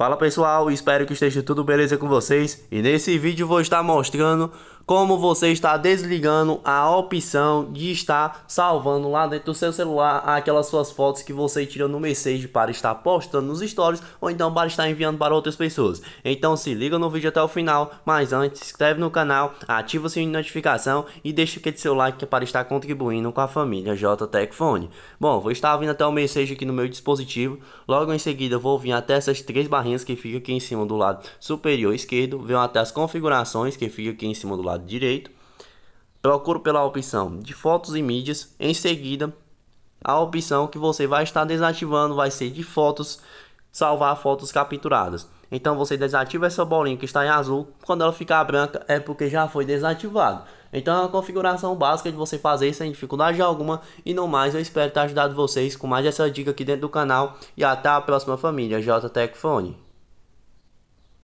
Fala pessoal, espero que esteja tudo beleza com vocês e nesse vídeo vou estar mostrando como você está desligando a opção de estar salvando lá dentro do seu celular aquelas suas fotos que você tirou no Message para estar postando nos stories ou então para estar enviando para outras pessoas. Então se liga no vídeo até o final, mas antes se inscreve no canal, ativa o sininho de notificação e deixa aquele seu like para estar contribuindo com a família JTEC Phone. Bom, vou estar vindo até o Message aqui no meu dispositivo, logo em seguida vou vir até essas três barrinhas que fica aqui em cima do lado superior esquerdo, venho até as configurações que fica aqui em cima do lado lado direito, procuro pela opção de fotos e mídias, em seguida a opção que você vai estar desativando vai ser de fotos, salvar fotos capturadas. Então você desativa essa bolinha que está em azul, quando ela ficar branca é porque já foi desativado. Então é uma configuração básica de você fazer sem dificuldade alguma. E no mais, eu espero ter ajudado vocês com mais essa dica aqui dentro do canal. E até a próxima família, JTech